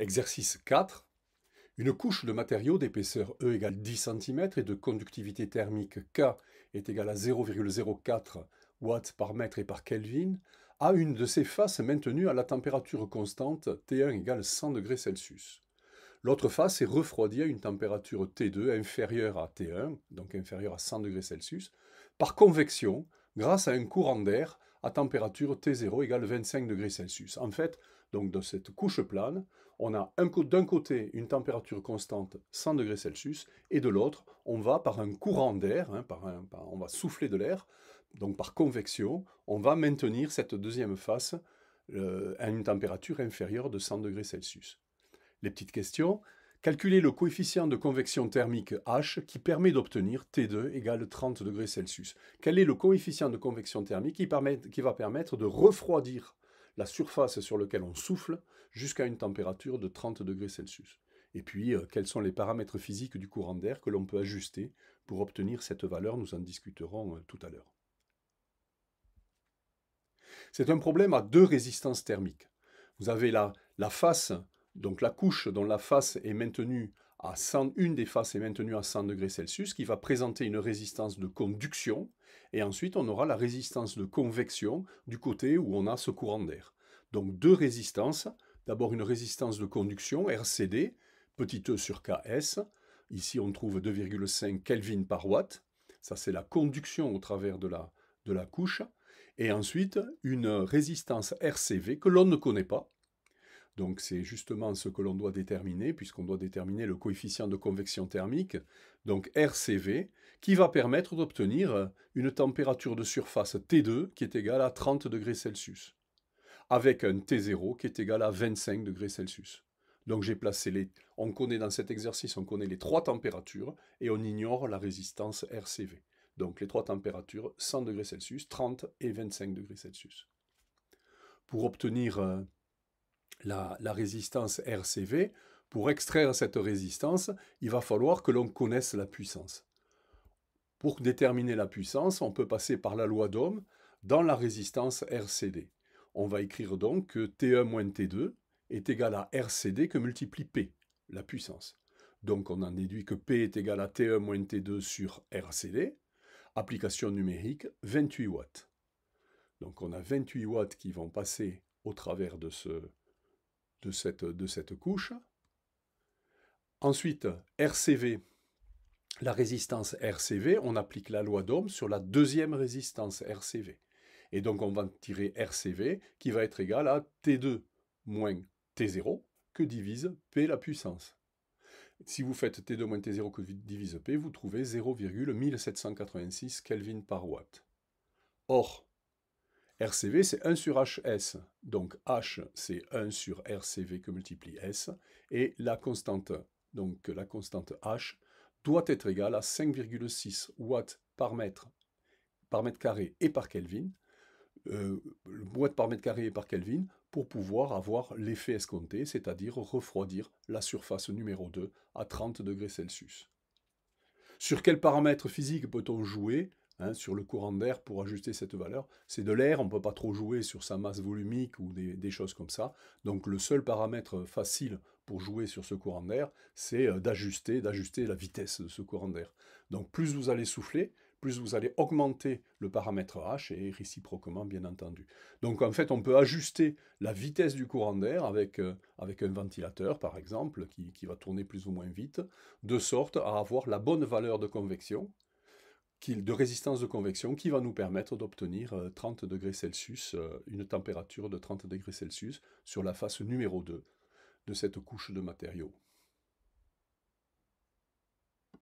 Exercice 4. Une couche de matériau d'épaisseur E égale 10 cm et de conductivité thermique K est égale à 0,04 watts par mètre et par Kelvin a une de ses faces maintenue à la température constante T1 égale 100 degrés Celsius. L'autre face est refroidie à une température T2 inférieure à T1, donc inférieure à 100 degrés Celsius, par convection grâce à un courant d'air à température T0 égale 25 degrés Celsius. En fait, donc dans cette couche plane, on a d'un côté une température constante 100 degrés Celsius et de l'autre, on va par un courant d'air, hein, on va souffler de l'air, donc par convection, on va maintenir cette deuxième face à une température inférieure de 100 degrés Celsius. Les petites questions, calculez le coefficient de convection thermique H qui permet d'obtenir T2 égale 30 degrés Celsius. Quel est le coefficient de convection thermique qui va permettre de refroidir la surface sur laquelle on souffle jusqu'à une température de 30 degrés Celsius. Et puis, euh, quels sont les paramètres physiques du courant d'air que l'on peut ajuster pour obtenir cette valeur Nous en discuterons euh, tout à l'heure. C'est un problème à deux résistances thermiques. Vous avez la, la face, donc la couche dont la face est maintenue à une des faces est maintenue à 100 degrés Celsius, qui va présenter une résistance de conduction, et ensuite on aura la résistance de convection du côté où on a ce courant d'air. Donc deux résistances, d'abord une résistance de conduction, RCD, petit e sur Ks, ici on trouve 2,5 Kelvin par watt, ça c'est la conduction au travers de la, de la couche, et ensuite une résistance RCV que l'on ne connaît pas, donc c'est justement ce que l'on doit déterminer, puisqu'on doit déterminer le coefficient de convection thermique, donc RCV, qui va permettre d'obtenir une température de surface T2 qui est égale à 30 degrés Celsius, avec un T0 qui est égal à 25 degrés Celsius. Donc j'ai placé les... On connaît dans cet exercice, on connaît les trois températures et on ignore la résistance RCV. Donc les trois températures, 100 degrés Celsius, 30 et 25 degrés Celsius. Pour obtenir euh, la, résistance RCV, pour extraire cette résistance, il va falloir que l'on connaisse la puissance. Pour déterminer la puissance, on peut passer par la loi d'Ohm dans la résistance RCD. On va écrire donc que T1 T2 est égal à RCD que multiplie P, la puissance. Donc on en déduit que P est égal à T1 T2 sur RCD, application numérique 28 watts. Donc on a 28 watts qui vont passer au travers de ce, de cette, de cette couche. Ensuite, RCV, la résistance RCV, on applique la loi d'Ohm sur la deuxième résistance RCV. Et donc on va tirer RCV qui va être égal à T2 moins T0 que divise P la puissance. Si vous faites T2 moins T0 que divise P, vous trouvez 0,1786 Kelvin par watt. Or, RCV, c'est 1 sur HS. Donc H, c'est 1 sur RCV que multiplie S. Et la constante, donc la constante H, doit être égale à 5,6 watts par mètre, par mètre carré et par Kelvin. Euh, watts par mètre carré et par Kelvin pour pouvoir avoir l'effet escompté, c'est-à-dire refroidir la surface numéro 2 à 30 degrés Celsius. Sur quels paramètres physiques peut-on jouer Hein, sur le courant d'air pour ajuster cette valeur. C'est de l'air, on ne peut pas trop jouer sur sa masse volumique ou des, choses comme ça. Donc le seul paramètre facile pour jouer sur ce courant d'air, c'est euh, d'ajuster, d'ajuster la vitesse de ce courant d'air. Donc plus vous allez souffler, plus vous allez augmenter le paramètre H et réciproquement bien entendu. Donc en fait on peut ajuster la vitesse du courant d'air avec, euh, un ventilateur par exemple qui, va tourner plus ou moins vite, de sorte à avoir la bonne valeur de convection de résistance de convection qui va nous permettre d'obtenir 30 euh, degrés Celsius, euh, une température de 30 degrés Celsius sur la face numéro 2 de cette couche de matériaux.